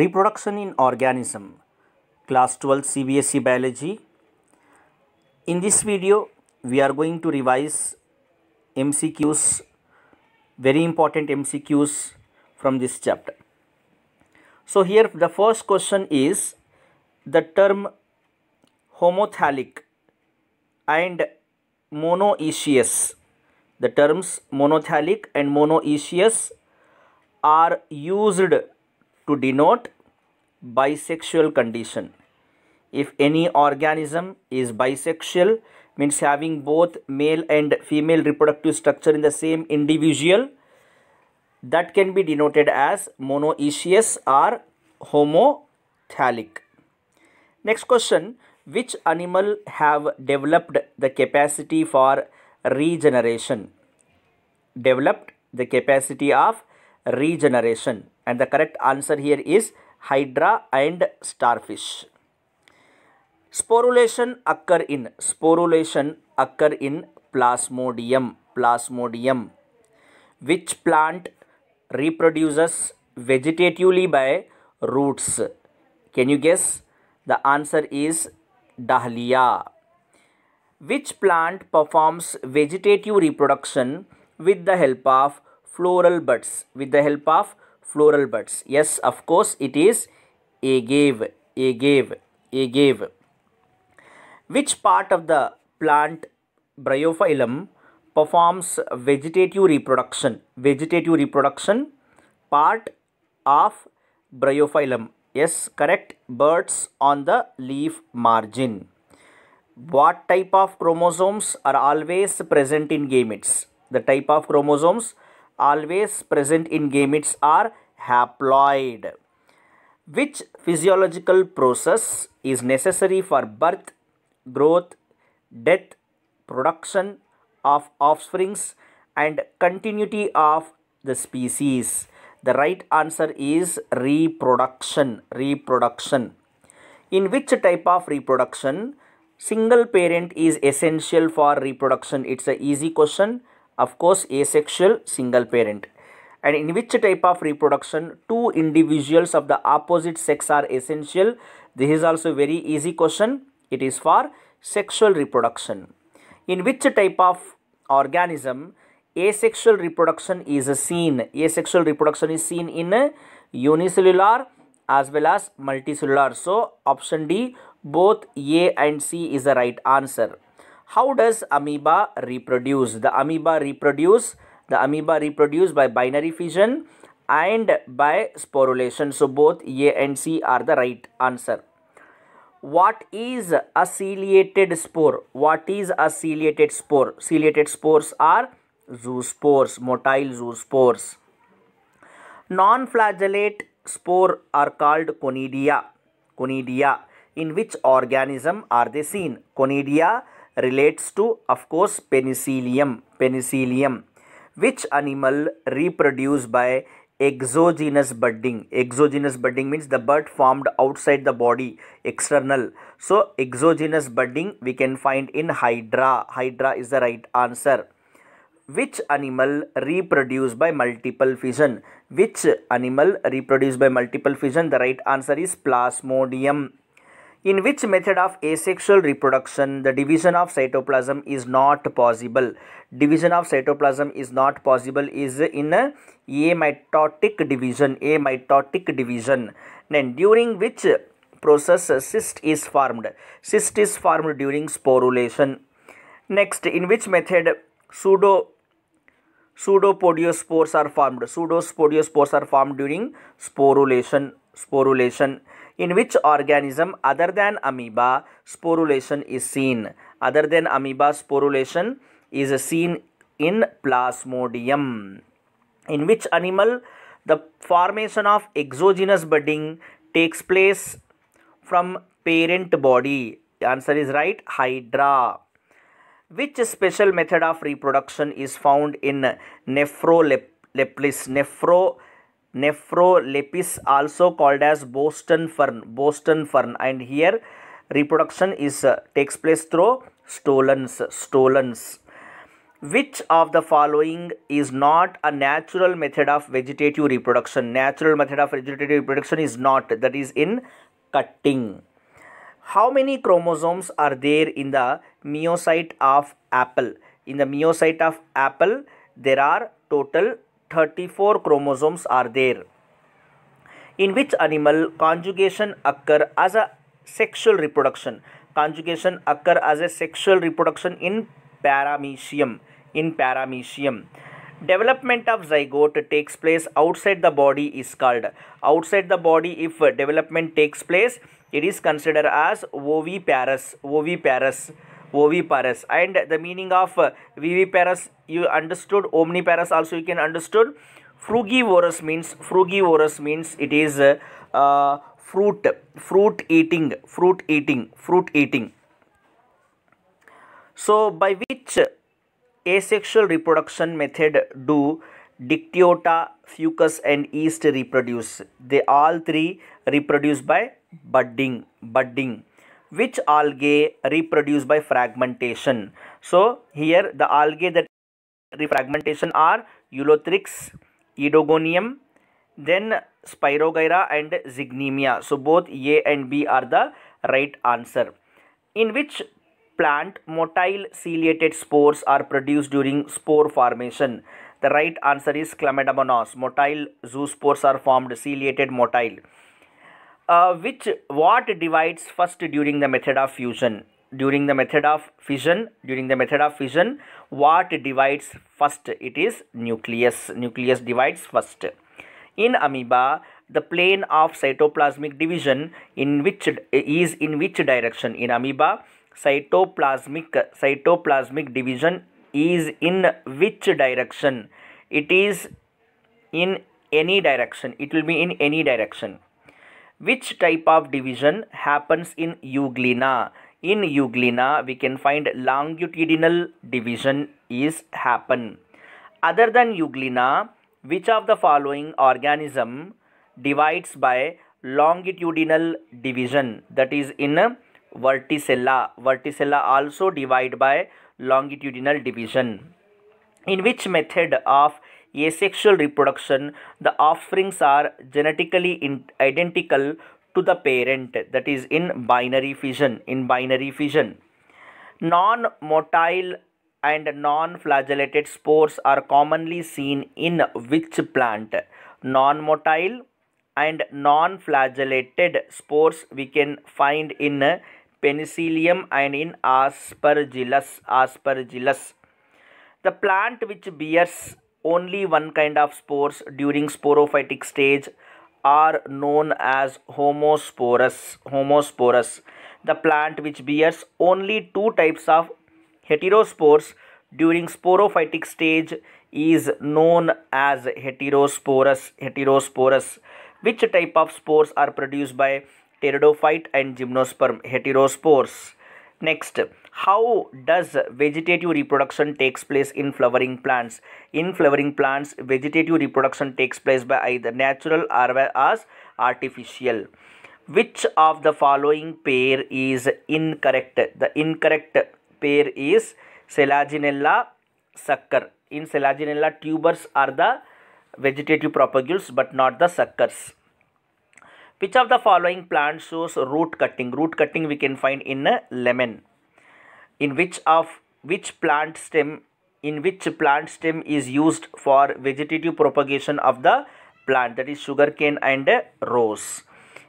Reproduction in Organism Class 12 CBSE Biology In this video we are going to revise MCQs very important MCQs from this chapter. So here the first question is the term homothallic and monoecious the terms monothallic and monoecious are used to denote bisexual condition. If any organism is bisexual, means having both male and female reproductive structure in the same individual, that can be denoted as monoecious or homothallic. Next question, which animal have developed the capacity for regeneration? Developed the capacity of regeneration. And the correct answer here is hydra and starfish. Sporulation occur in sporulation occur in plasmodium plasmodium which plant reproduces vegetatively by roots can you guess the answer is dahlia which plant performs vegetative reproduction with the help of floral buds with the help of floral buds. Yes, of course, it is agave, agave, agave. Which part of the plant bryophyllum performs vegetative reproduction? Vegetative reproduction part of bryophyllum. Yes, correct. Birds on the leaf margin. What type of chromosomes are always present in gametes? The type of chromosomes always present in gametes are haploid. Which physiological process is necessary for birth, growth, death, production of offsprings and continuity of the species? The right answer is reproduction. Reproduction. In which type of reproduction? Single parent is essential for reproduction. It's an easy question of course asexual single parent and in which type of reproduction two individuals of the opposite sex are essential this is also very easy question it is for sexual reproduction in which type of organism asexual reproduction is seen asexual reproduction is seen in unicellular as well as multicellular so option d both a and c is the right answer how does amoeba reproduce? The amoeba reproduce. The amoeba reproduce by binary fission and by sporulation. So both A and C are the right answer. What is a ciliated spore? What is a ciliated spore? Ciliated spores are zoospores, motile zoospores. Non-flagellate spore are called conidia. Conidia. In which organism are they seen? Conidia relates to of course penicillium penicillium which animal reproduce by exogenous budding exogenous budding means the bud formed outside the body external so exogenous budding we can find in hydra hydra is the right answer which animal reproduce by multiple fission which animal reproduce by multiple fission the right answer is plasmodium in which method of asexual reproduction the division of cytoplasm is not possible? Division of cytoplasm is not possible is in a amitotic division, amitotic division. Then during which process cyst is formed? Cyst is formed during sporulation. Next, in which method pseudo pseudopodiospores are formed? Pseudospodiospores are formed during sporulation. Sporulation in which organism other than amoeba sporulation is seen other than amoeba sporulation is seen in plasmodium in which animal the formation of exogenous budding takes place from parent body the answer is right hydra which special method of reproduction is found in nephrolepis nephro Nephrolepis also called as Boston fern, Boston fern and here reproduction is uh, takes place through stolons, stolons. Which of the following is not a natural method of vegetative reproduction? Natural method of vegetative reproduction is not that is in cutting. How many chromosomes are there in the myocyte of apple? In the myocyte of apple there are total 34 chromosomes are there. In which animal conjugation occur as a sexual reproduction? Conjugation occur as a sexual reproduction in paramecium. In paramecium. Development of zygote takes place outside the body is called. Outside the body if development takes place, it is considered as oviparous. Oviparous oviparous and the meaning of uh, viviparous you understood omniparous also you can understood frugivorous means frugivorous means it is uh, uh, fruit fruit eating fruit eating fruit eating so by which asexual reproduction method do Dictyota, Fucus and Yeast reproduce. They all three reproduce by budding. Budding which algae reproduce by fragmentation. So here the algae that fragmentation are Eulothrix, Edogonium, then Spirogyra and Zygnemia. So both A and B are the right answer. In which plant motile ciliated spores are produced during spore formation? The right answer is Chlamydomonas. Motile zoospores are formed ciliated motile uh, which what divides first during the method of fusion during the method of fission during the method of fission what divides first it is nucleus nucleus divides first in amoeba the plane of cytoplasmic division in which is in which direction in amoeba cytoplasmic cytoplasmic division is in which direction it is in any direction it will be in any direction which type of division happens in euglena? In euglena, we can find longitudinal division is happen. Other than euglena, which of the following organism divides by longitudinal division? That is in verticella. Verticella also divide by longitudinal division. In which method of asexual reproduction, the offsprings are genetically identical to the parent, that is in binary fission. In binary fission, non-motile and non-flagellated spores are commonly seen in which plant? Non-motile and non-flagellated spores we can find in penicillium and in aspergillus aspergillus the plant which bears only one kind of spores during sporophytic stage are known as homosporous. Homosporous, the plant which bears only two types of heterospores during sporophytic stage is known as heterosporous. Heterosporous, which type of spores are produced by pteridophyte and gymnosperm heterospores Next, how does vegetative reproduction takes place in flowering plants? In flowering plants, vegetative reproduction takes place by either natural or as artificial. Which of the following pair is incorrect? The incorrect pair is Selaginella sucker. In Selaginella, tubers are the vegetative propagules but not the suckers. Which of the following plant shows root cutting? Root cutting we can find in a lemon. In which of which plant stem in which plant stem is used for vegetative propagation of the plant that is sugarcane and rose.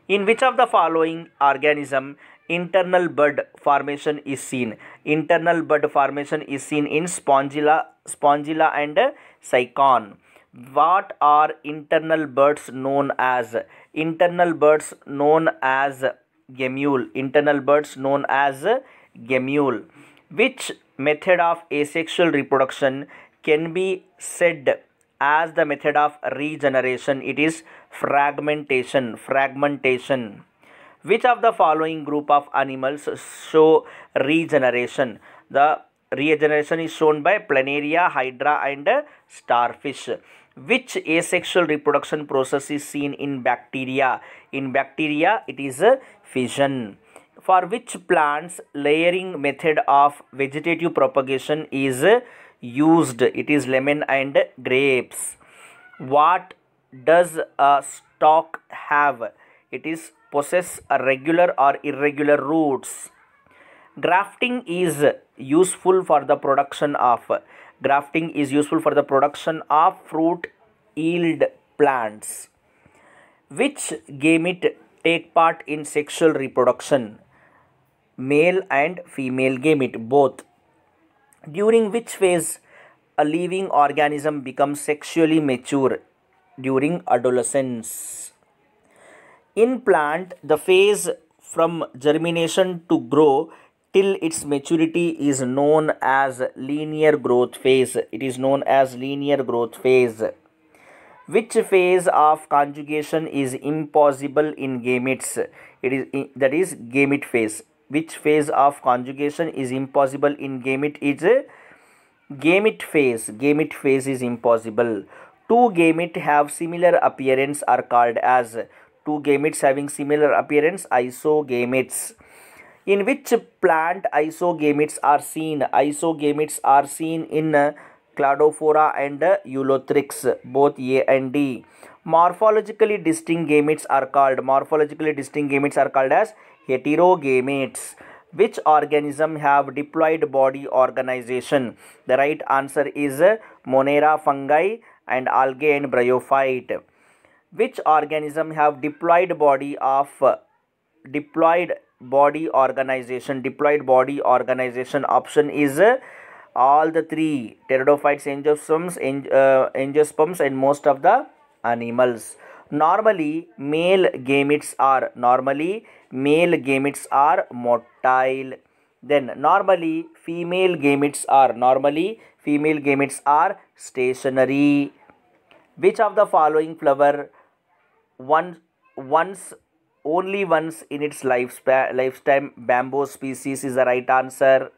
In which of the following organism internal bud formation is seen? Internal bud formation is seen in spongilla, spongilla and cycon. What are internal buds known as? internal birds known as gemule internal birds known as gemule which method of asexual reproduction can be said as the method of regeneration it is fragmentation fragmentation which of the following group of animals show regeneration the regeneration is shown by planaria hydra and starfish which asexual reproduction process is seen in bacteria in bacteria it is fission for which plants layering method of vegetative propagation is used it is lemon and grapes what does a stalk have it is possess a regular or irregular roots grafting is useful for the production of grafting is useful for the production of fruit yield plants which gamete take part in sexual reproduction male and female gamete both during which phase a living organism becomes sexually mature during adolescence in plant the phase from germination to grow till its maturity is known as linear growth phase it is known as linear growth phase which phase of conjugation is impossible in gametes it is that is gamete phase which phase of conjugation is impossible in gamete is a gamete phase gamete phase is impossible two gametes have similar appearance are called as two gametes having similar appearance isogametes in which plant isogametes are seen isogametes are seen in cladophora and eulothrix both a and d morphologically distinct gametes are called morphologically distinct gametes are called as heterogametes which organism have diploid body organization the right answer is monera fungi and algae and bryophyte which organism have diploid body of diploid body organization deployed body organization option is uh, all the three pteridophytes angiosperms in uh, angiosperms and most of the animals normally male gametes are normally male gametes are motile then normally female gametes are normally female gametes are stationary which of the following flower one once only once in its lifespan, lifetime bamboo species is the right answer.